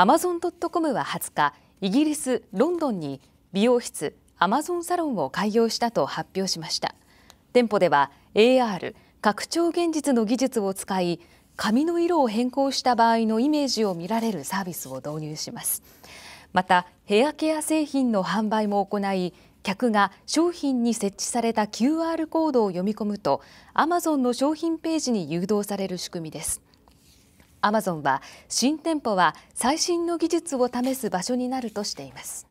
アマゾン・ドット・コムは20日イギリス・ロンドンに美容室アマゾンサロンを開業したと発表しました店舗では AR 拡張現実の技術を使い髪の色を変更した場合のイメージを見られるサービスを導入しますまたヘアケア製品の販売も行い客が商品に設置された QR コードを読み込むと Amazon の商品ページに誘導される仕組みですアマゾンは新店舗は最新の技術を試す場所になるとしています。